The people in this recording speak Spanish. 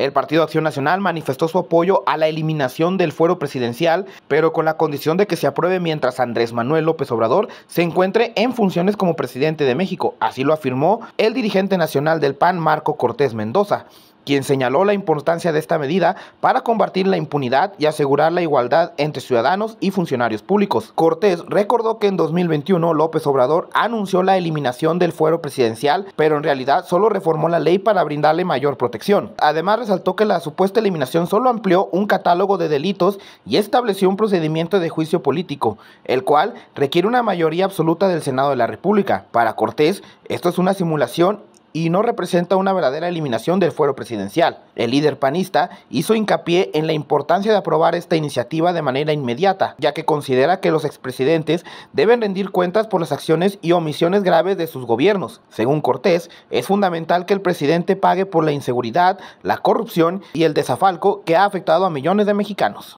El Partido Acción Nacional manifestó su apoyo a la eliminación del fuero presidencial, pero con la condición de que se apruebe mientras Andrés Manuel López Obrador se encuentre en funciones como presidente de México. Así lo afirmó el dirigente nacional del PAN, Marco Cortés Mendoza quien señaló la importancia de esta medida para combatir la impunidad y asegurar la igualdad entre ciudadanos y funcionarios públicos. Cortés recordó que en 2021 López Obrador anunció la eliminación del fuero presidencial, pero en realidad solo reformó la ley para brindarle mayor protección. Además resaltó que la supuesta eliminación solo amplió un catálogo de delitos y estableció un procedimiento de juicio político, el cual requiere una mayoría absoluta del Senado de la República. Para Cortés, esto es una simulación y no representa una verdadera eliminación del fuero presidencial. El líder panista hizo hincapié en la importancia de aprobar esta iniciativa de manera inmediata, ya que considera que los expresidentes deben rendir cuentas por las acciones y omisiones graves de sus gobiernos. Según Cortés, es fundamental que el presidente pague por la inseguridad, la corrupción y el desafalco que ha afectado a millones de mexicanos.